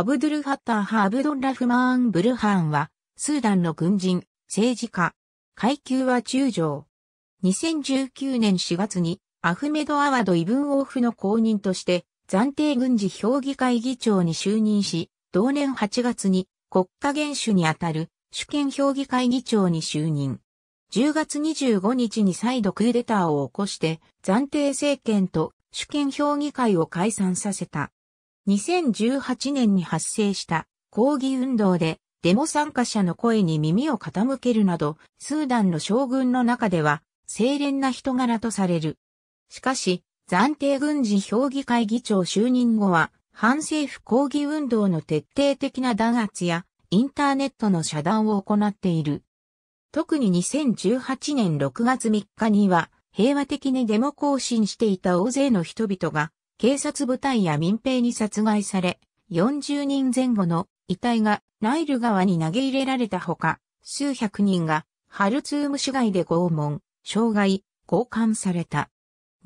アブドゥルハッターハ・アブドンラフマーン・ブルハーンは、スーダンの軍人、政治家、階級は中将。2019年4月に、アフメド・アワード・イブン・オーフの公認として、暫定軍事評議会議長に就任し、同年8月に国家元首にあたる主権評議会議長に就任。10月25日に再度クーデターを起こして、暫定政権と主権評議会を解散させた。2018年に発生した抗議運動でデモ参加者の声に耳を傾けるなど、スーダンの将軍の中では、清廉な人柄とされる。しかし、暫定軍事評議会議長就任後は、反政府抗議運動の徹底的な弾圧や、インターネットの遮断を行っている。特に2018年6月3日には、平和的にデモ行進していた大勢の人々が、警察部隊や民兵に殺害され、40人前後の遺体がナイル川に投げ入れられたほか、数百人がハルツーム市街で拷問、傷害、交換された。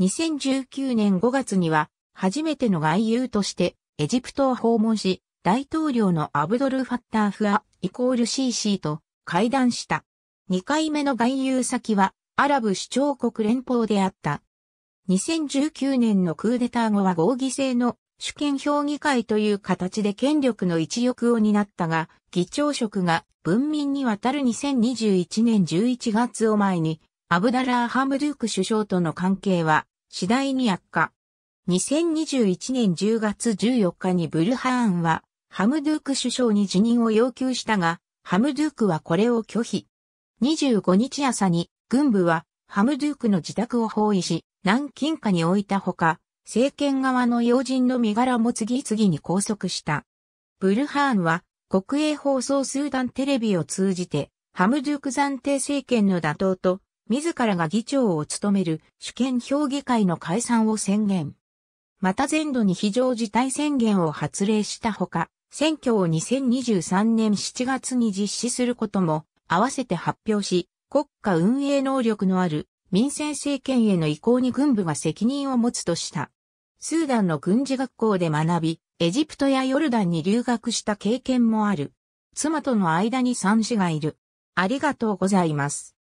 2019年5月には、初めての外遊としてエジプトを訪問し、大統領のアブドル・ファッター・フア、イコール CC と会談した。2回目の外遊先はアラブ首長国連邦であった2019年のクーデター後は合議制の主権評議会という形で権力の一翼を担ったが、議長職が文民にわたる2021年11月を前に、アブダラー・ハムドゥーク首相との関係は次第に悪化。2021年10月14日にブルハーンは、ハムドゥーク首相に辞任を要求したが、ハムドゥークはこれを拒否。25日朝に、軍部はハムドゥークの自宅を包囲し、南京下に置いたほか、政権側の要人の身柄も次々に拘束した。ブルハーンは、国営放送スーダンテレビを通じて、ハムドゥーク暫定政権の打倒と、自らが議長を務める主権評議会の解散を宣言。また全土に非常事態宣言を発令したほか、選挙を2023年7月に実施することも合わせて発表し、国家運営能力のある民選政権への移行に軍部が責任を持つとした。スーダンの軍事学校で学び、エジプトやヨルダンに留学した経験もある。妻との間に三子がいる。ありがとうございます。